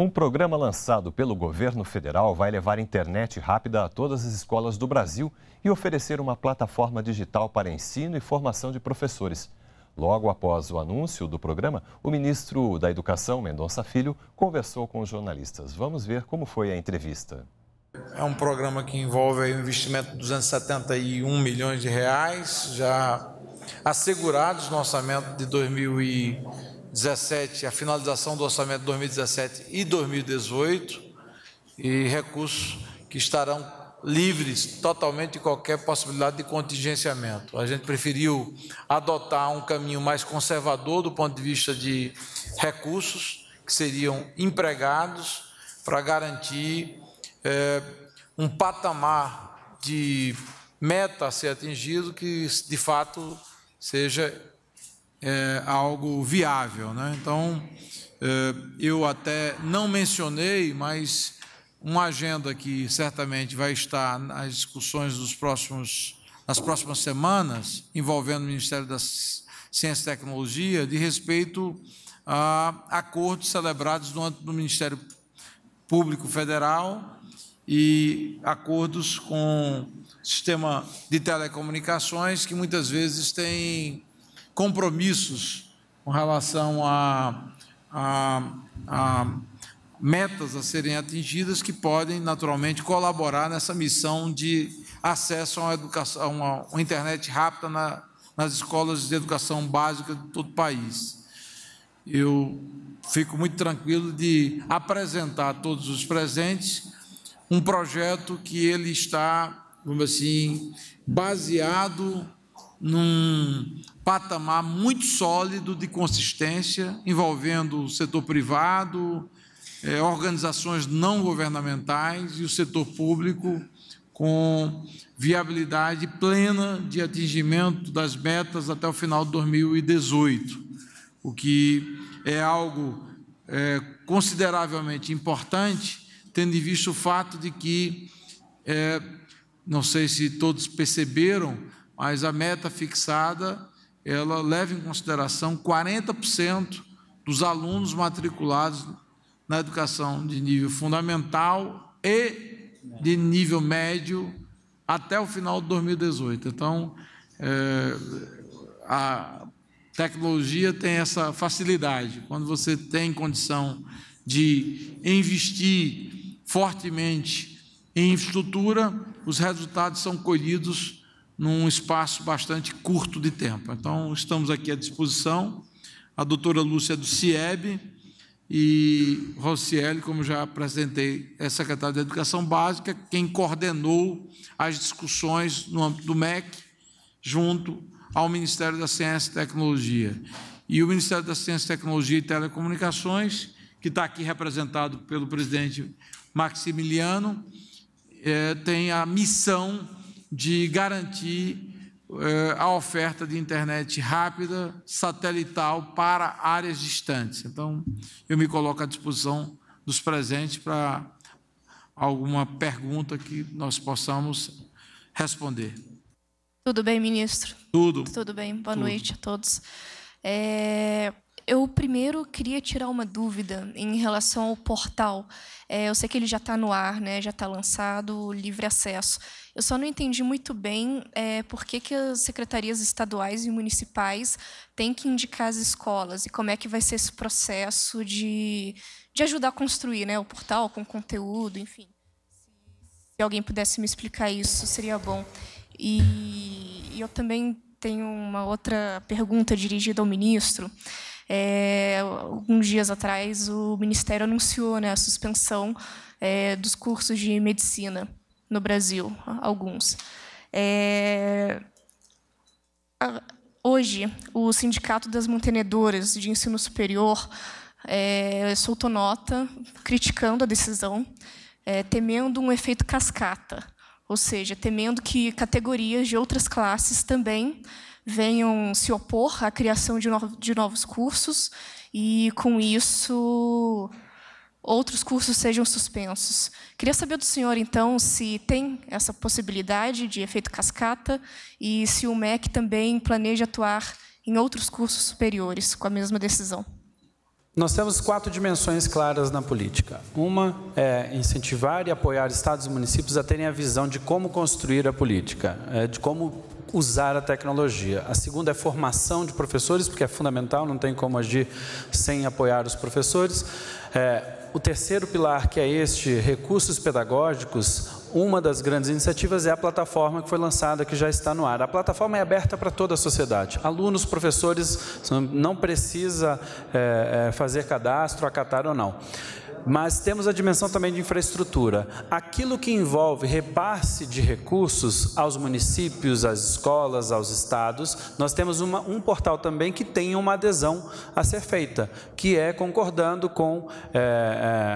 Um programa lançado pelo governo federal vai levar internet rápida a todas as escolas do Brasil e oferecer uma plataforma digital para ensino e formação de professores. Logo após o anúncio do programa, o ministro da Educação, Mendonça Filho, conversou com os jornalistas. Vamos ver como foi a entrevista. É um programa que envolve um investimento de 271 milhões de reais, já assegurados no orçamento de 2020 2017 a finalização do orçamento 2017 e 2018 e recursos que estarão livres totalmente de qualquer possibilidade de contingenciamento. A gente preferiu adotar um caminho mais conservador do ponto de vista de recursos que seriam empregados para garantir é, um patamar de meta a ser atingido que de fato seja é, algo viável. Né? Então, é, eu até não mencionei, mas uma agenda que certamente vai estar nas discussões dos próximos, nas próximas semanas, envolvendo o Ministério da Ciência e Tecnologia, de respeito a acordos celebrados no âmbito do Ministério Público Federal e acordos com sistema de telecomunicações que muitas vezes tem compromissos com relação a, a, a metas a serem atingidas que podem, naturalmente, colaborar nessa missão de acesso a uma, educação, a uma, internet rápida na, nas escolas de educação básica de todo o país. Eu fico muito tranquilo de apresentar a todos os presentes um projeto que ele está, vamos assim, baseado num patamar muito sólido de consistência, envolvendo o setor privado, eh, organizações não governamentais e o setor público, com viabilidade plena de atingimento das metas até o final de 2018, o que é algo eh, consideravelmente importante, tendo em vista o fato de que, eh, não sei se todos perceberam, mas a meta fixada ela leva em consideração 40% dos alunos matriculados na educação de nível fundamental e de nível médio até o final de 2018. Então, é, a tecnologia tem essa facilidade. Quando você tem condição de investir fortemente em infraestrutura, os resultados são colhidos num espaço bastante curto de tempo. Então, estamos aqui à disposição, a doutora Lúcia do CIEB e Rocieli, como já apresentei, é secretária de Educação Básica, quem coordenou as discussões no âmbito do MEC, junto ao Ministério da Ciência e Tecnologia. E o Ministério da Ciência, Tecnologia e Telecomunicações, que está aqui representado pelo presidente Maximiliano, é, tem a missão de garantir eh, a oferta de internet rápida, satelital, para áreas distantes. Então, eu me coloco à disposição dos presentes para alguma pergunta que nós possamos responder. Tudo bem, ministro? Tudo. Tudo bem. Boa Tudo. noite a todos. É, eu primeiro queria tirar uma dúvida em relação ao portal. É, eu sei que ele já está no ar, né? já está lançado, livre acesso. Eu só não entendi muito bem é, por que, que as secretarias estaduais e municipais têm que indicar as escolas e como é que vai ser esse processo de, de ajudar a construir né? o portal com conteúdo, enfim. Se alguém pudesse me explicar isso, seria bom. E, e eu também tenho uma outra pergunta dirigida ao ministro é, alguns dias atrás, o Ministério anunciou né, a suspensão é, dos cursos de medicina no Brasil, alguns. É, hoje, o Sindicato das Mantenedoras de Ensino Superior é, soltou nota criticando a decisão, é, temendo um efeito cascata, ou seja, temendo que categorias de outras classes também venham se opor à criação de, no de novos cursos e, com isso, outros cursos sejam suspensos. Queria saber do senhor, então, se tem essa possibilidade de efeito cascata e se o MEC também planeja atuar em outros cursos superiores com a mesma decisão. Nós temos quatro dimensões claras na política. Uma é incentivar e apoiar estados e municípios a terem a visão de como construir a política, é, de como usar a tecnologia. A segunda é formação de professores, porque é fundamental, não tem como agir sem apoiar os professores. É, o terceiro pilar, que é este, recursos pedagógicos, uma das grandes iniciativas é a plataforma que foi lançada, que já está no ar. A plataforma é aberta para toda a sociedade. Alunos, professores, não precisa é, é fazer cadastro, acatar ou não mas temos a dimensão também de infraestrutura. Aquilo que envolve repasse de recursos aos municípios, às escolas, aos estados, nós temos uma, um portal também que tem uma adesão a ser feita, que é concordando com é,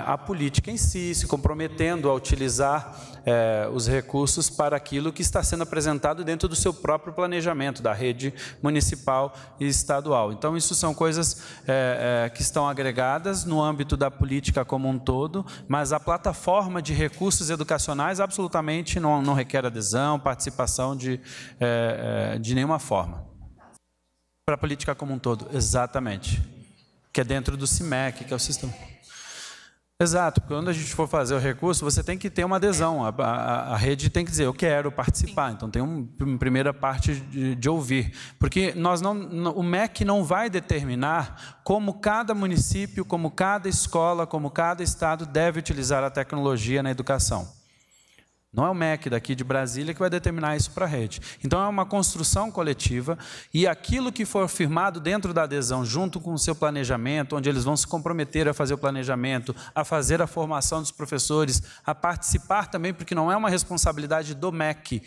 é, a política em si, se comprometendo a utilizar é, os recursos para aquilo que está sendo apresentado dentro do seu próprio planejamento, da rede municipal e estadual. Então, isso são coisas é, é, que estão agregadas no âmbito da política como um todo, mas a plataforma de recursos educacionais absolutamente não, não requer adesão, participação de, é, é, de nenhuma forma. Para a política como um todo, exatamente. Que é dentro do CIMEC, que é o sistema. Exato, porque quando a gente for fazer o recurso, você tem que ter uma adesão. A, a, a rede tem que dizer, eu quero participar. Sim. Então tem um, uma primeira parte de, de, ouvir. Porque nós não, o MEC não vai determinar como cada município, como cada escola, como cada estado deve utilizar a tecnologia na educação. Não é o MEC daqui de Brasília que vai determinar isso para a rede. Então é uma construção coletiva e aquilo que for firmado dentro da adesão, junto com o seu planejamento, onde eles vão se comprometer a fazer o planejamento, a fazer a formação dos professores, a participar também, porque não é uma responsabilidade do MEC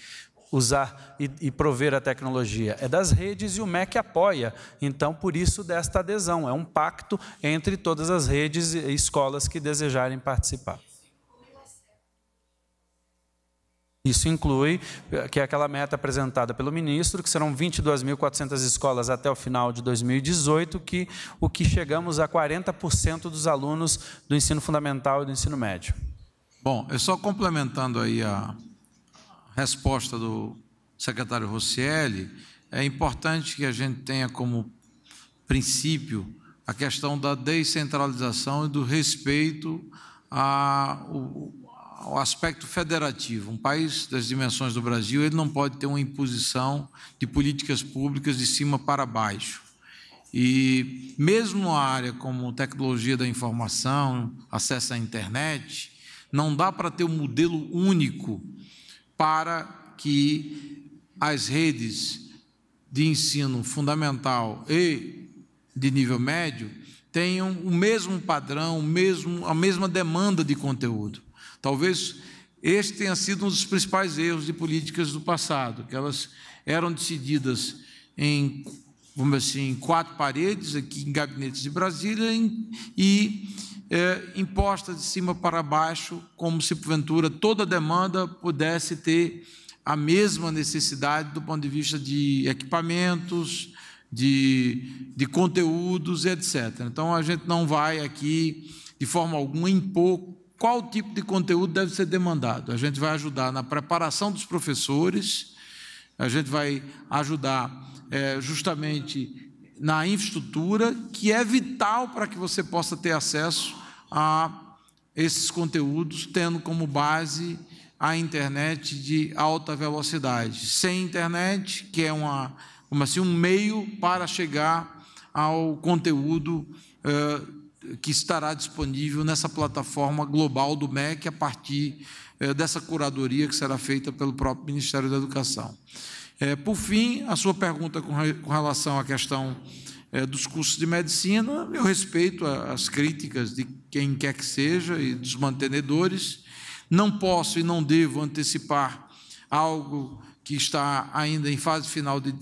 usar e, e prover a tecnologia, é das redes e o MEC apoia. Então, por isso desta adesão, é um pacto entre todas as redes e escolas que desejarem participar. Isso inclui, eh, que é aquela meta apresentada pelo ministro, que serão 22.400 escolas até o final de 2018, que, o que chegamos a 40% dos alunos do ensino fundamental e do ensino médio. Bom, eu só complementando aí a resposta do secretário Rossielli, é importante que a gente tenha como princípio a questão da descentralização e do respeito ao ao aspecto federativo. Um país das dimensões do Brasil, ele não pode ter uma imposição de políticas públicas de cima para baixo. E mesmo na área como tecnologia da informação, acesso à internet, não dá para ter um modelo único para que as redes de ensino fundamental e de nível médio tenham o mesmo padrão, o mesmo, a mesma demanda de conteúdo. Talvez este tenha sido um dos principais erros de políticas do passado, que elas eram decididas em, vamos assim, quatro paredes, aqui em gabinetes de Brasília, em, e é, impostas de cima para baixo, como se porventura toda demanda pudesse ter a mesma necessidade do ponto de vista de equipamentos, de, de conteúdos, etc. Então, a gente não vai aqui, de forma alguma, impor qual tipo de conteúdo deve ser demandado. A gente vai ajudar na preparação dos professores, a gente vai ajudar é, justamente na infraestrutura, que é vital para que você possa ter acesso a esses conteúdos, tendo como base a internet de alta velocidade. Sem internet, que é uma, como assim, um meio para chegar ao conteúdo. É, que estará disponível nessa plataforma global do MEC a partir eh, dessa curadoria que será feita pelo próprio Ministério da Educação. Eh, por fim, a sua pergunta com relação à questão eh, dos cursos de medicina, eu respeito as críticas de quem quer que seja e dos mantenedores. Não posso e não devo antecipar algo que está ainda em fase final de,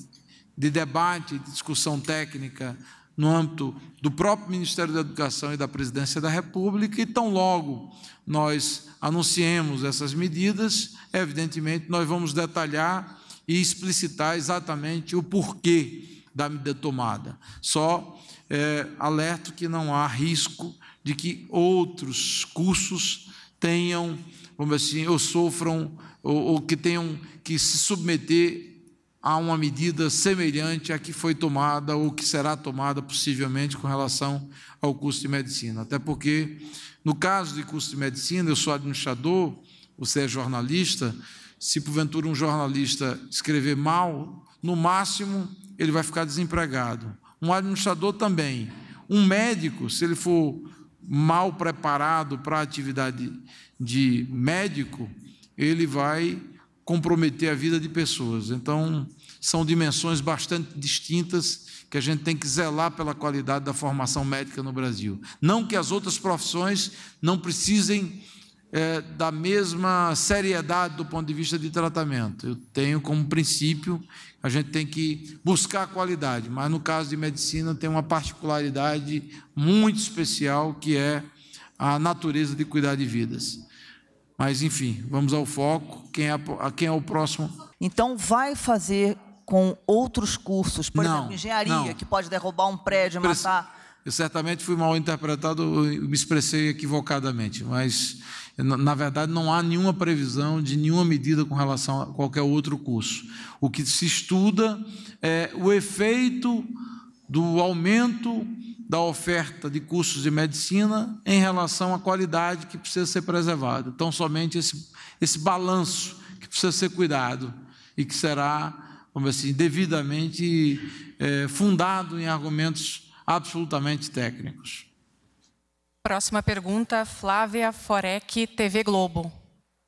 de debate, de discussão técnica no âmbito do próprio Ministério da Educação e da Presidência da República, e tão logo nós anunciemos essas medidas, evidentemente nós vamos detalhar e explicitar exatamente o porquê da medida tomada. Só é, alerto que não há risco de que outros cursos tenham, vamos assim, ou sofram, ou, ou que tenham que se submeter há uma medida semelhante à que foi tomada ou que será tomada possivelmente com relação ao curso de medicina. Até porque, no caso de curso de medicina, eu sou administrador, você é jornalista, se porventura um jornalista escrever mal, no máximo ele vai ficar desempregado. Um administrador também. Um médico, se ele for mal preparado para a atividade de médico, ele vai comprometer a vida de pessoas. Então, são dimensões bastante distintas que a gente tem que zelar pela qualidade da formação médica no Brasil. Não que as outras profissões não precisem é, da mesma seriedade do ponto de vista de tratamento. Eu tenho como princípio a gente tem que buscar a qualidade, mas no caso de medicina tem uma particularidade muito especial que é a natureza de cuidar de vidas. Mas enfim, vamos ao foco. Quem é, a quem é o próximo? Então vai fazer com outros cursos, por não, exemplo, engenharia, não. que pode derrubar um prédio, e matar. Eu certamente fui mal interpretado, me expressei equivocadamente, mas na verdade não há nenhuma previsão de nenhuma medida com relação a qualquer outro curso. O que se estuda é o efeito do aumento da oferta de cursos de medicina em relação à qualidade que precisa ser preservada. Então, somente esse, esse balanço que precisa ser cuidado e que será, vamos dizer assim, devidamente é, fundado em argumentos absolutamente técnicos. Próxima pergunta, Flávia Forec, TV Globo.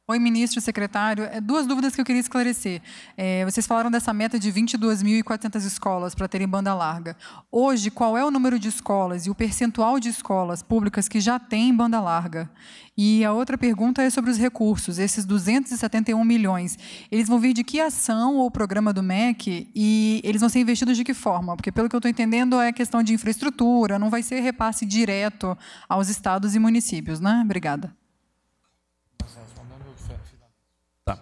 Oi, ministro, secretário. É, duas dúvidas que eu queria esclarecer. É, vocês falaram dessa meta de 22.400 escolas para terem banda larga. Hoje, qual é o número de escolas e o percentual de escolas públicas que já têm banda larga? E a outra pergunta é sobre os recursos. Esses 271 milhões, eles vão vir de que ação ou programa do MEC e eles vão ser investidos de que forma? Porque, pelo que eu estou entendendo, é questão de infraestrutura, não vai ser repasse direto aos estados e municípios, né? Obrigada. Tá.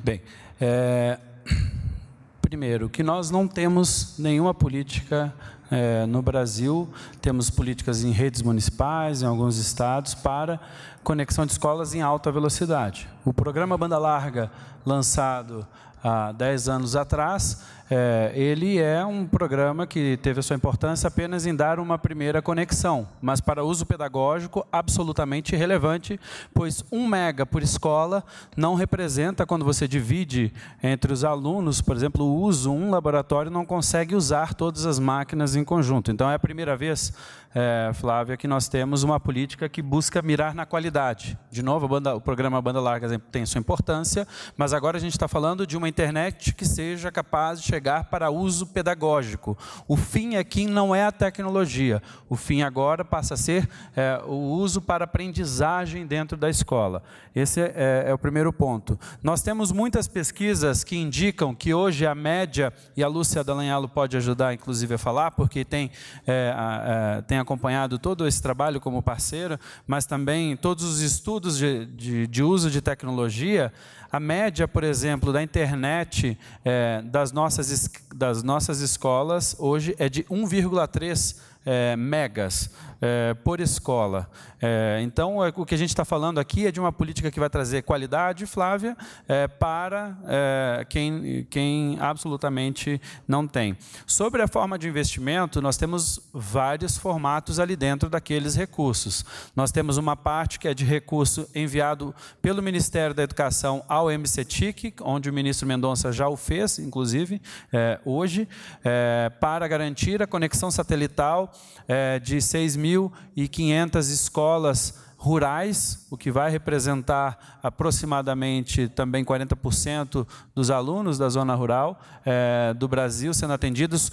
Bem, é, primeiro, que nós não temos nenhuma política é, no Brasil, temos políticas em redes municipais, em alguns estados, para conexão de escolas em alta velocidade. O programa Banda Larga, lançado há 10 anos atrás, é, ele é um programa que teve a sua importância apenas em dar uma primeira conexão, mas para uso pedagógico absolutamente relevante, pois um mega por escola não representa, quando você divide entre os alunos, por exemplo, o uso, um laboratório não consegue usar todas as máquinas em conjunto. Então, é a primeira vez, é, Flávia, que nós temos uma política que busca mirar na qualidade. De novo, banda, o programa Banda Larga tem sua importância, mas agora a gente está falando de uma internet que seja capaz de chegar para uso pedagógico. O fim aqui não é a tecnologia, o fim agora passa a ser é, o uso para aprendizagem dentro da escola. Esse é, é, é o primeiro ponto. Nós temos muitas pesquisas que indicam que hoje a média, e a Lúcia Dalanhalo pode ajudar inclusive a falar, porque tem, é, é, tem acompanhado todo esse trabalho como parceira, mas também todos os estudos de, de, de uso de tecnologia, a média, por exemplo, da internet é, das, nossas, das nossas escolas hoje é de 1,3 é, megas é, por escola. É, então, é, o que a gente está falando aqui é de uma política que vai trazer qualidade, Flávia, é, para é, quem, quem absolutamente não tem. Sobre a forma de investimento, nós temos vários formatos ali dentro daqueles recursos. Nós temos uma parte que é de recurso enviado pelo Ministério da Educação ao MCTIC, onde o ministro Mendonça já o fez, inclusive, é, hoje, para garantir a conexão satelital de 6 mil 2.500 escolas rurais, o que vai representar aproximadamente também 40% dos alunos da zona rural é, do Brasil sendo atendidos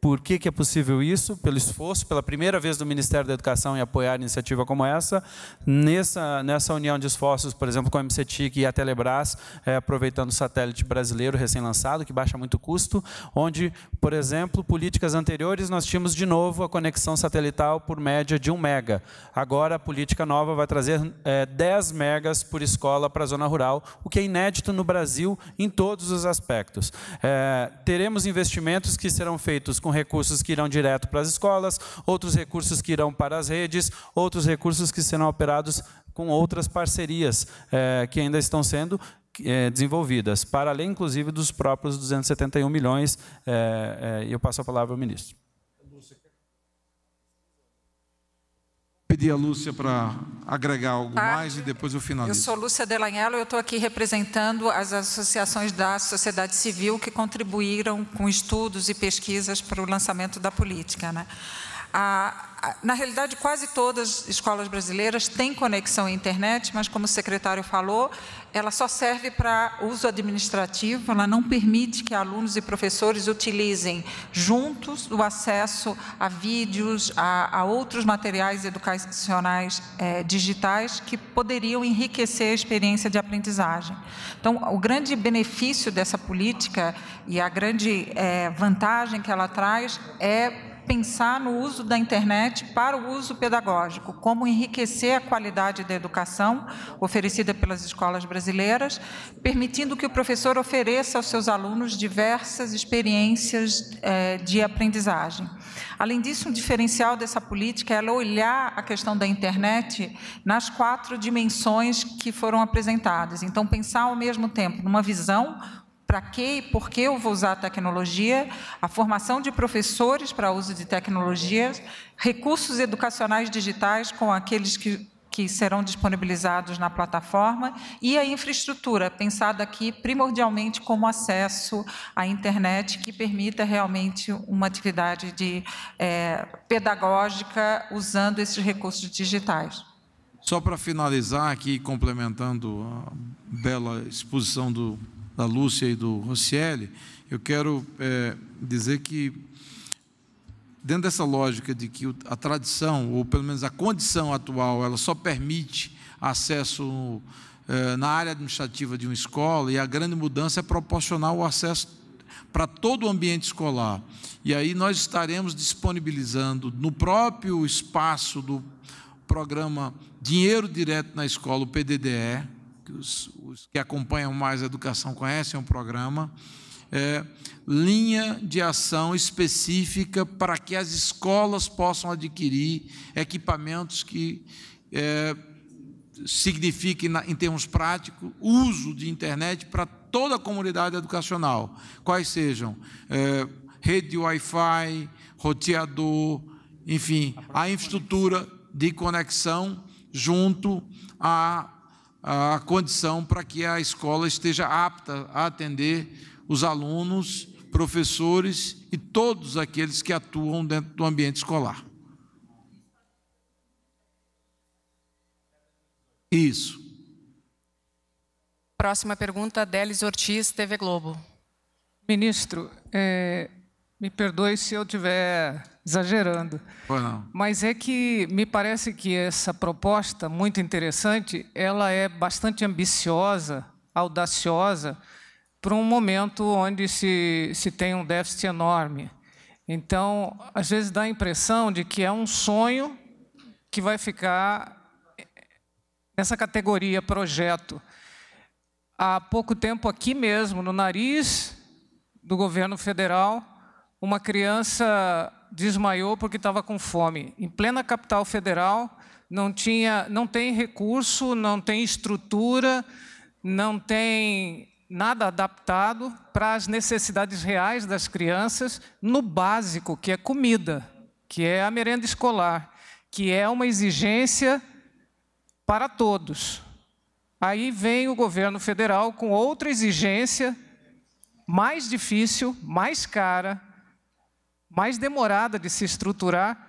por que, que é possível isso? Pelo esforço, pela primeira vez do Ministério da Educação em apoiar iniciativa como essa. Nessa, nessa união de esforços, por exemplo, com a MCTIC e a Telebrás, é, aproveitando o satélite brasileiro recém-lançado, que baixa muito custo, onde, por exemplo, políticas anteriores nós tínhamos de novo a conexão satelital por média de 1 mega. Agora a política nova vai trazer é, 10 megas por escola para a zona rural, o que é inédito no Brasil em todos os aspectos. É, teremos investimentos que serão feitos com com recursos que irão direto para as escolas, outros recursos que irão para as redes, outros recursos que serão operados com outras parcerias é, que ainda estão sendo é, desenvolvidas, para além, inclusive, dos próprios 271 milhões. Eh, e eu passo a palavra ao ministro. pedir a Lúcia para agregar algo tá. mais e depois eu finalizo. Eu sou Lúcia Delanhelo e eu estou aqui representando as associações da sociedade civil que contribuíram com estudos e pesquisas para o lançamento da política. Né? A, a, na realidade, quase todas as escolas brasileiras têm conexão à internet, mas como o secretário falou, ela só serve para uso administrativo, ela não permite que alunos e professores utilizem juntos o acesso a vídeos, a, a outros materiais educacionais é, digitais que poderiam enriquecer a experiência de aprendizagem. Então, o grande benefício dessa política e a grande é, vantagem que ela traz é pensar no uso da internet para o uso pedagógico, como enriquecer a qualidade da educação oferecida pelas escolas brasileiras, permitindo que o professor ofereça aos seus alunos diversas experiências eh, de aprendizagem. Além disso, um diferencial dessa política é olhar a questão da internet nas quatro dimensões que foram apresentadas. Então, pensar ao mesmo tempo numa visão para que e por que eu vou usar a tecnologia, a formação de professores para uso de tecnologias, recursos educacionais digitais com aqueles que, que serão disponibilizados na plataforma e a infraestrutura, pensada aqui primordialmente como acesso à internet que permita realmente uma atividade de, é, pedagógica usando esses recursos digitais. Só para finalizar aqui, complementando a bela exposição do da Lúcia e do Rocieli, eu quero é, dizer que, dentro dessa lógica de que a tradição, ou pelo menos a condição atual, ela só permite acesso é, na área administrativa de uma escola, e a grande mudança é proporcionar o acesso para todo o ambiente escolar. E aí nós estaremos disponibilizando no próprio espaço do programa Dinheiro Direto na Escola, o PDDE, os, os que acompanham mais a educação conhecem o é programa, é, linha de ação específica para que as escolas possam adquirir equipamentos que é, signifiquem, em termos práticos, uso de internet para toda a comunidade educacional, quais sejam é, rede de Wi-Fi, roteador, enfim, a infraestrutura de conexão junto a a condição para que a escola esteja apta a atender os alunos, professores e todos aqueles que atuam dentro do ambiente escolar. Isso. Próxima pergunta, Delis Ortiz, TV Globo. Ministro, é, me perdoe se eu tiver exagerando. não. Mas é que me parece que essa proposta, muito interessante, ela é bastante ambiciosa, audaciosa, para um momento onde se, se tem um déficit enorme. Então, às vezes dá a impressão de que é um sonho que vai ficar nessa categoria projeto. Há pouco tempo, aqui mesmo, no nariz do governo federal, uma criança desmaiou porque estava com fome. Em plena capital federal, não tinha, não tem recurso, não tem estrutura, não tem nada adaptado para as necessidades reais das crianças no básico, que é comida, que é a merenda escolar, que é uma exigência para todos. Aí vem o governo federal com outra exigência mais difícil, mais cara, mais demorada de se estruturar,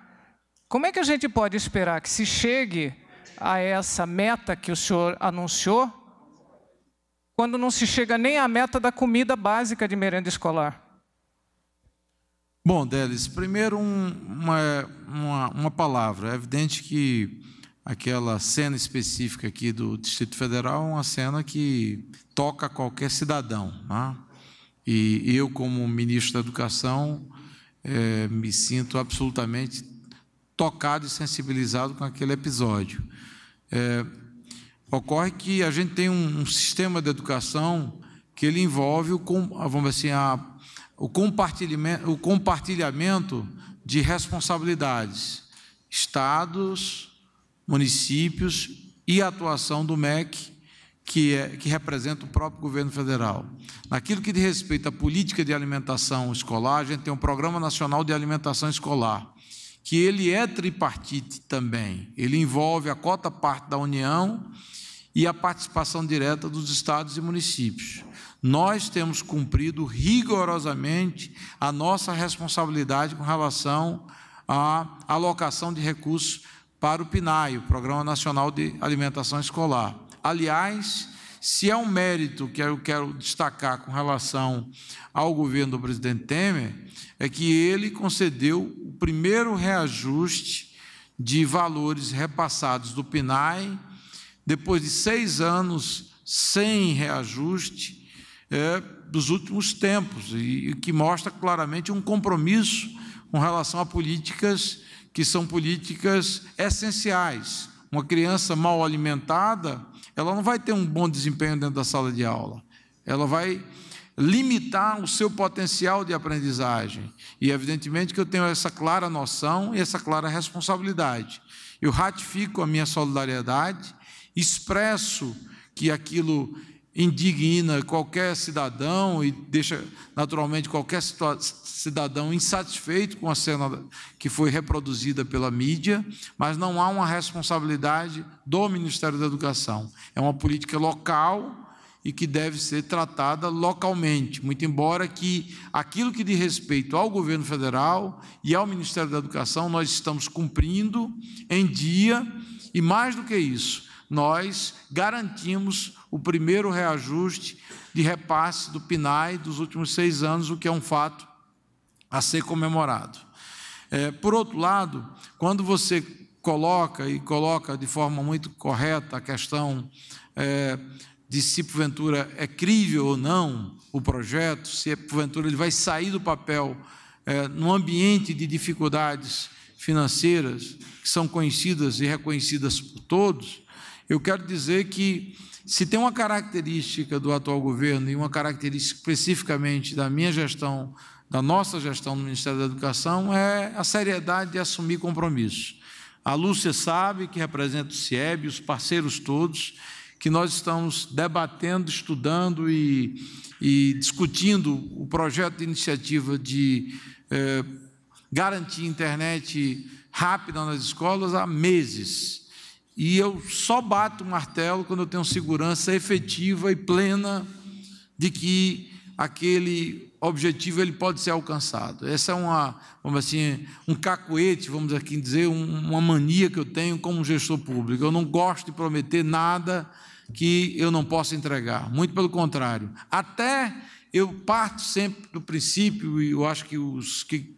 como é que a gente pode esperar que se chegue a essa meta que o senhor anunciou, quando não se chega nem à meta da comida básica de merenda escolar? Bom, Delis, primeiro um, uma, uma, uma palavra. É evidente que aquela cena específica aqui do Distrito Federal é uma cena que toca qualquer cidadão. Né? E eu, como ministro da Educação, é, me sinto absolutamente tocado e sensibilizado com aquele episódio. É, ocorre que a gente tem um, um, sistema de educação que ele envolve o, ah, vamos assim, a, o, compartilhamento, o compartilhamento de responsabilidades, estados, municípios e atuação do MEC que, é, que representa o próprio governo federal. Naquilo que diz respeito à política de alimentação escolar, a gente tem um Programa Nacional de Alimentação Escolar, que ele é tripartite também. Ele envolve a cota parte da União e a participação direta dos estados e municípios. Nós temos cumprido rigorosamente a nossa responsabilidade com relação à alocação de recursos para o PNAE, o Programa Nacional de Alimentação Escolar. Aliás, se é um mérito que eu quero destacar com relação ao governo do presidente Temer, é que ele concedeu o primeiro reajuste de valores repassados do PNAE, depois de seis anos sem reajuste é, dos últimos tempos, e, e que mostra claramente um compromisso com relação a políticas que são políticas essenciais. Uma criança mal alimentada ela não vai ter um bom desempenho dentro da sala de aula. Ela vai limitar o seu potencial de aprendizagem. E evidentemente que eu tenho essa clara noção e essa clara responsabilidade. Eu ratifico a minha solidariedade, expresso que aquilo indigna qualquer cidadão e deixa naturalmente qualquer cidadão insatisfeito com a cena que foi reproduzida pela mídia, mas não há uma responsabilidade do Ministério da Educação. É uma política local e que deve ser tratada localmente, muito embora que aquilo que diz respeito ao governo federal e ao Ministério da Educação nós estamos cumprindo em dia e mais do que isso, nós garantimos o primeiro reajuste de repasse do PNAE dos últimos seis anos, o que é um fato a ser comemorado. É, por outro lado, quando você coloca e coloca de forma muito correta a questão é, de se porventura é crível ou não o projeto, se é porventura ele vai sair do papel é, num ambiente de dificuldades financeiras que são conhecidas e reconhecidas por todos, eu quero dizer que se tem uma característica do atual governo e uma característica especificamente da minha gestão, da nossa gestão no Ministério da Educação, é a seriedade de assumir compromissos. A Lúcia sabe, que representa o CIEB, os parceiros todos, que nós estamos debatendo, estudando e, e discutindo o projeto de iniciativa de eh, garantir internet rápida nas escolas há meses. E eu só bato o martelo quando eu tenho segurança efetiva e plena de que aquele objetivo ele pode ser alcançado. Essa é uma, vamos assim, um cacoete, vamos aqui dizer, uma mania que eu tenho como gestor público. Eu não gosto de prometer nada que eu não possa entregar. Muito pelo contrário. Até eu parto sempre do princípio, e eu acho que os que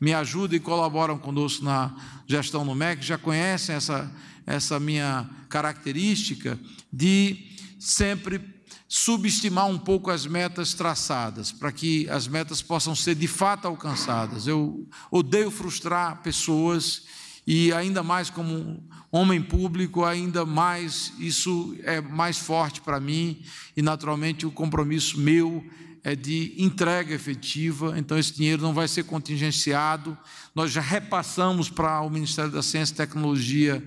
me ajudam e colaboram conosco na gestão no MEC já conhecem essa essa minha característica de sempre subestimar um pouco as metas traçadas, para que as metas possam ser de fato alcançadas. Eu odeio frustrar pessoas e ainda mais como homem público, ainda mais isso é mais forte para mim e naturalmente o compromisso meu é de entrega efetiva, então esse dinheiro não vai ser contingenciado. Nós já repassamos para o Ministério da Ciência e Tecnologia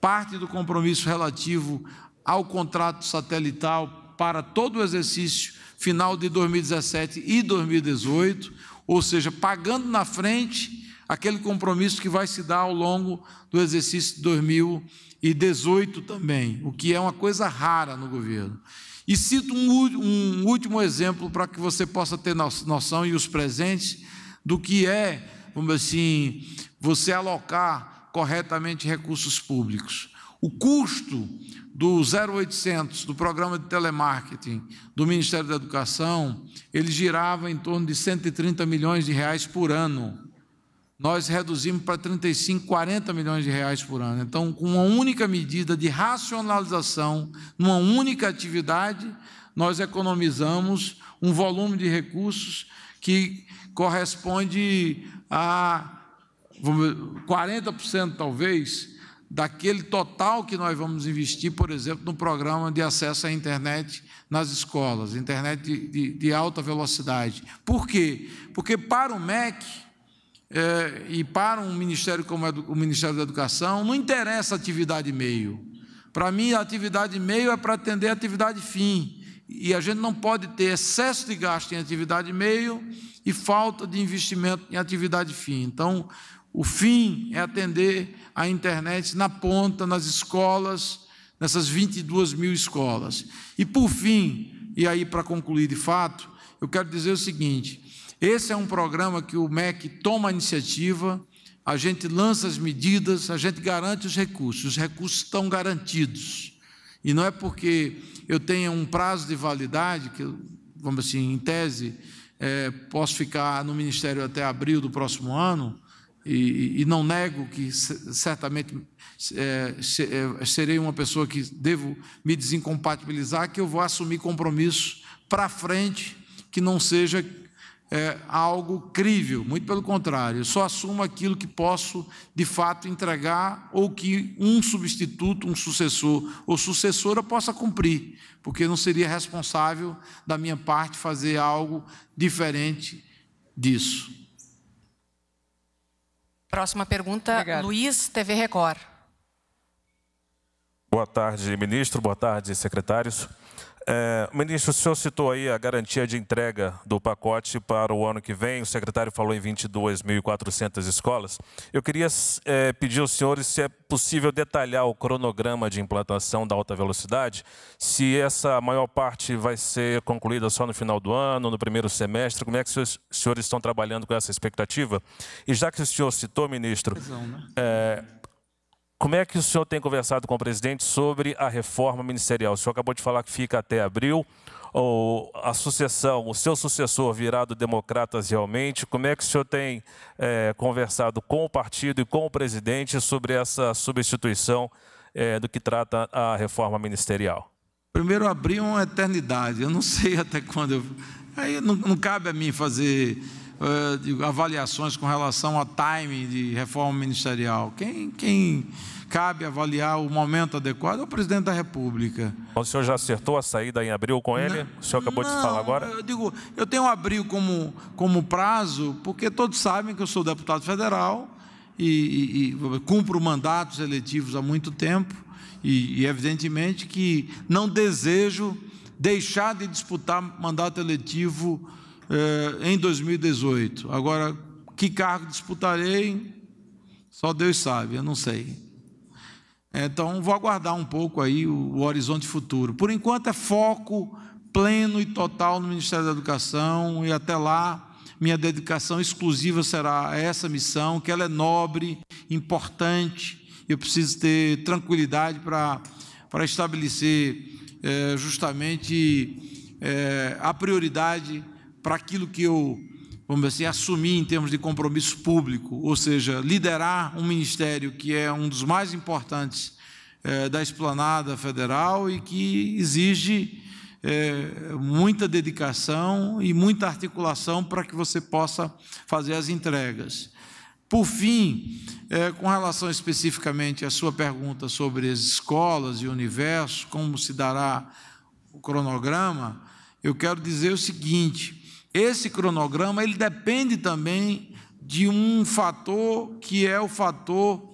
parte do compromisso relativo ao contrato satelital para todo o exercício final de 2017 e 2018, ou seja, pagando na frente aquele compromisso que vai se dar ao longo do exercício de 2018 também, o que é uma coisa rara no governo. E cito um, um último exemplo para que você possa ter noção e os presentes do que é, vamos assim, você alocar corretamente recursos públicos. O custo do 0800 do programa de telemarketing do Ministério da Educação, ele girava em torno de 130 milhões de reais por ano. Nós reduzimos para 35, 40 milhões de reais por ano. Então, com uma única medida de racionalização, numa única atividade, nós economizamos um volume de recursos que corresponde a 40% talvez, daquele total que nós vamos investir, por exemplo, no programa de acesso à internet nas escolas, internet de, de, de alta velocidade. Por quê? Porque para o MEC é, e para um ministério como o Ministério da Educação, não interessa atividade meio. Para mim, a atividade meio é para atender a atividade fim. E a gente não pode ter excesso de gasto em atividade meio e falta de investimento em atividade fim. Então, o fim é atender a internet na ponta, nas escolas, nessas 22 mil escolas. E por fim, e aí para concluir de fato, eu quero dizer o seguinte: esse é um programa que o MEC toma a iniciativa, a gente lança as medidas, a gente garante os recursos, os recursos estão garantidos. E não é porque eu tenha um prazo de validade, que, vamos assim, em tese, é, posso ficar no Ministério até abril do próximo ano, e, e não nego que certamente é, é, serei uma pessoa que devo me desincompatibilizar, que eu vou assumir compromissos para frente que não seja é, algo crível, muito pelo contrário, eu só assumo aquilo que posso de fato entregar ou que um substituto, um sucessor ou sucessora possa cumprir, porque não seria responsável da minha parte fazer algo diferente disso. Próxima pergunta, Luiz, TV Record. Boa tarde, ministro. Boa tarde, secretários. É, ministro, o senhor citou aí a garantia de entrega do pacote para o ano que vem. O secretário falou em 22.400 escolas. Eu queria é, pedir aos senhores se é possível detalhar o cronograma de implantação da alta velocidade, se essa maior parte vai ser concluída só no final do ano, no primeiro semestre. Como é que os senhores estão trabalhando com essa expectativa? E já que o senhor citou, ministro, né? é, como é que o senhor tem conversado com o presidente sobre a reforma ministerial? O senhor acabou de falar que fica até abril. Ou a sucessão, o seu sucessor virado Democratas realmente? Como é que o senhor tem é, conversado com o partido e com o presidente sobre essa substituição é, do que trata a reforma ministerial? Primeiro, abril é uma eternidade. Eu não sei até quando. Eu... Aí não, não cabe a mim fazer eh, de avaliações com relação a timing de reforma ministerial. Quem, quem cabe avaliar o momento adequado é o presidente da República. o senhor já acertou a saída em abril com ele? Não, o senhor acabou não, de falar agora? Eu digo, eu tenho abril como, como prazo, porque todos sabem que eu sou deputado federal e, e, e cumpro mandatos eletivos há muito tempo. E, e, evidentemente que não desejo deixar de disputar mandato eletivo eh, em 2018. Agora, que cargo disputarei? Só Deus sabe, eu não sei. Então, vou aguardar um pouco aí o, o horizonte futuro. Por enquanto, é foco pleno e total no Ministério da Educação e até lá minha dedicação exclusiva será a essa missão, que ela é nobre, importante. Eu preciso ter tranquilidade para, para estabelecer é, justamente é, a prioridade para aquilo que eu, vamos dizer assim, assumi em termos de compromisso público, ou seja, liderar um ministério que é um dos mais importantes é, da esplanada federal e que exige é, muita dedicação e muita articulação para que você possa fazer as entregas. Por fim, é, com relação especificamente à sua pergunta sobre as escolas e o universo, como se dará o cronograma, eu quero dizer o seguinte: esse cronograma ele depende também de um fator que é o fator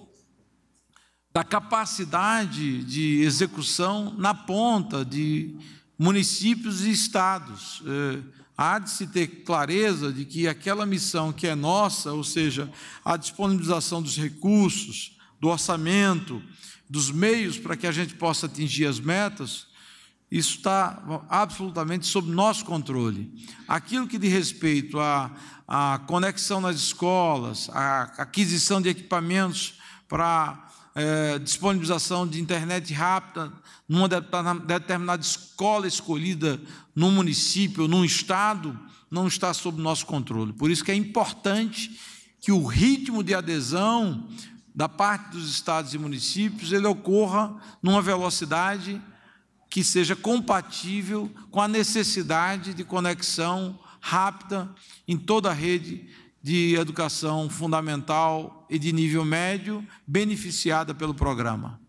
da capacidade de execução na ponta de municípios e estados. É, há de se ter clareza de que aquela missão que é nossa, ou seja, a disponibilização dos recursos, do orçamento, dos meios para que a gente possa atingir as metas, isso está absolutamente sob nosso controle. Aquilo que diz respeito à, à conexão nas escolas, à aquisição de equipamentos para é, disponibilização de internet rápida numa determinada escola escolhida num município, num estado, não está sob nosso controle. Por isso que é importante que o ritmo de adesão da parte dos estados e municípios ele ocorra numa velocidade que seja compatível com a necessidade de conexão rápida em toda a rede de educação fundamental e de nível médio beneficiada pelo programa.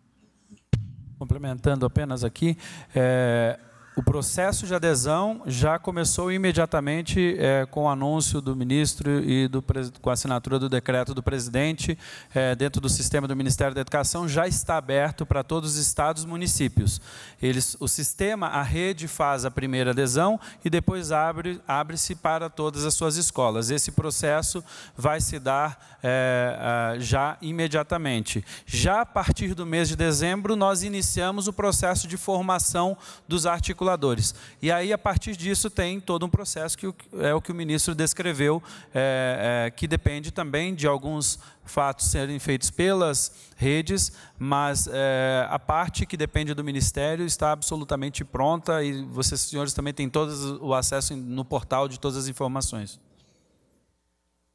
Complementando apenas aqui, é, o processo de adesão já começou imediatamente é, com o anúncio do ministro e do, com a assinatura do decreto do presidente, é, dentro do sistema do Ministério da Educação, já está aberto para todos os estados e municípios. Eles, o sistema, a rede faz a primeira adesão e depois abre-se abre para todas as suas escolas. Esse processo vai se dar é, já imediatamente. Já a partir do mês de dezembro, nós iniciamos o processo de formação dos articulados reguladores. E aí, a partir disso, tem todo um processo que é o que o ministro descreveu, é, é, que depende também de alguns fatos serem feitos pelas redes, mas é, a parte que depende do Ministério está absolutamente pronta e vocês, senhores, também têm todo o acesso no portal de todas as informações.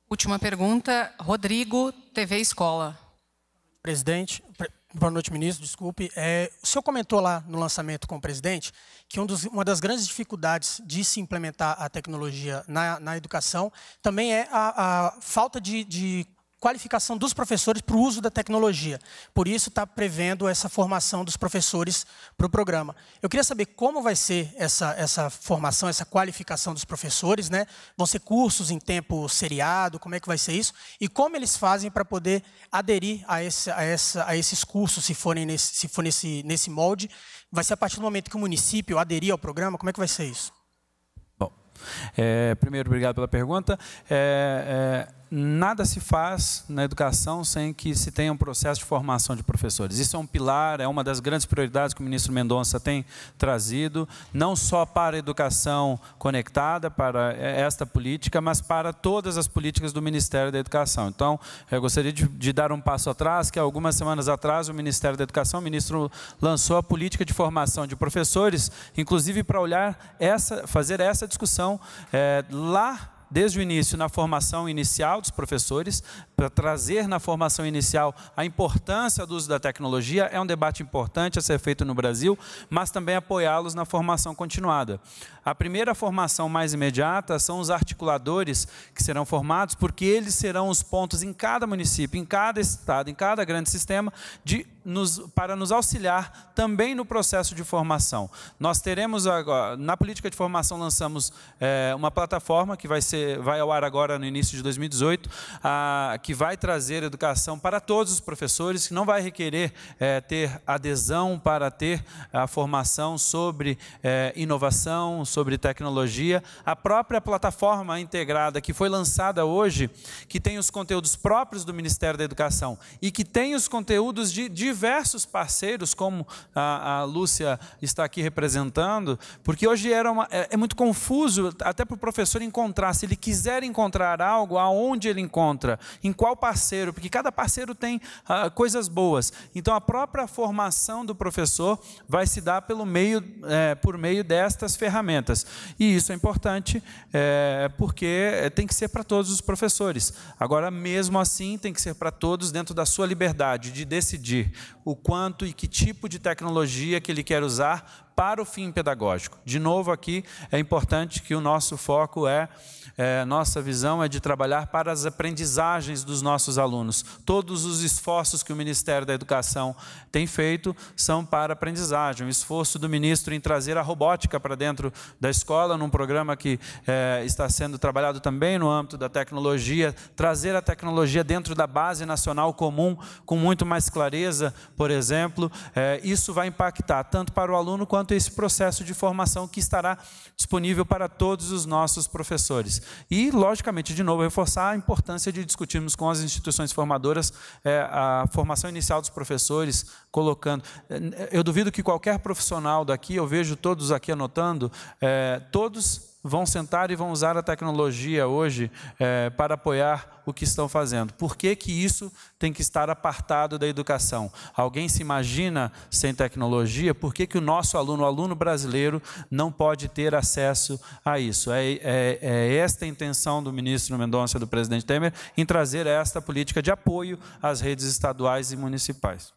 Última pergunta, Rodrigo, TV Escola. Presidente, pre Boa noite, ministro. Desculpe. É, o senhor comentou lá no lançamento com o presidente que um dos, uma das grandes dificuldades de se implementar a tecnologia na, na educação também é a, a falta de, de qualificação dos professores para o uso da tecnologia. Por isso, está prevendo essa formação dos professores para o programa. Eu queria saber como vai ser essa, essa formação, essa qualificação dos professores. Né? Vão ser cursos em tempo seriado? Como é que vai ser isso? E como eles fazem para poder aderir a, esse, a, essa, a esses cursos, se forem nesse, se for nesse, nesse molde? Vai ser a partir do momento que o município aderir ao programa? Como é que vai ser isso? Bom, é, primeiro, obrigado pela pergunta. É, é nada se faz na educação sem que se tenha um processo de formação de professores. Isso é um pilar, é uma das grandes prioridades que o ministro Mendonça tem trazido, não só para a educação conectada, para esta política, mas para todas as políticas do Ministério da Educação. Então, eu gostaria de, de dar um passo atrás, que algumas semanas atrás o Ministério da Educação, o ministro lançou a política de formação de professores, inclusive para olhar essa, fazer essa discussão é, lá desde o início na formação inicial dos professores, para trazer na formação inicial a importância do uso da tecnologia, é um debate importante a ser feito no Brasil, mas também apoiá-los na formação continuada. A primeira formação mais imediata são os articuladores que serão formados, porque eles serão os pontos em cada município, em cada estado, em cada grande sistema, de nos, para nos auxiliar também no processo de formação. Nós teremos agora, na política de formação, lançamos é, uma plataforma que vai ser vai ao ar agora no início de 2018, a, ah, que vai trazer educação para todos os professores, que não vai requerer é, ter adesão para ter a formação sobre é, inovação, sobre tecnologia. A própria plataforma integrada que foi lançada hoje, que tem os conteúdos próprios do Ministério da Educação e que tem os conteúdos de diversos parceiros, como a, a Lúcia está aqui representando, porque hoje era uma, é, é muito confuso até para o professor encontrar se ele ele quiser encontrar algo, aonde ele encontra? Em qual parceiro? Porque cada parceiro tem ah, coisas boas. Então a própria formação do professor vai se dar pelo meio, é, por meio destas ferramentas. E isso é importante é, porque é, tem que ser para todos os professores. Agora, mesmo assim, tem que ser para todos dentro da sua liberdade de decidir o quanto e que tipo de tecnologia que ele quer usar para o fim pedagógico. De novo, aqui é importante que o nosso foco é, é, nossa visão é de trabalhar para as aprendizagens dos nossos alunos. Todos os esforços que o Ministério da Educação tem feito são para aprendizagem. O esforço do ministro em trazer a robótica para dentro da escola, num programa que é, está sendo trabalhado também no âmbito da tecnologia, trazer a tecnologia dentro da base nacional comum com muito mais clareza, por exemplo, é, isso vai impactar tanto para o aluno quanto enquanto esse processo de formação que estará disponível para todos os nossos professores. E, logicamente, de novo, reforçar a importância de discutirmos com as instituições formadoras é, a formação inicial dos professores, colocando. É, eu duvido que qualquer profissional daqui, eu vejo todos aqui anotando, é, todos vão sentar e vão usar a tecnologia hoje é, para apoiar o que estão fazendo. Por que, que isso tem que estar apartado da educação? Alguém se imagina sem tecnologia? Por que, que o nosso aluno, o aluno brasileiro, não pode ter acesso a isso? É, é, é esta a intenção do ministro Mendonça e do presidente Temer em trazer esta política de apoio às redes estaduais e municipais.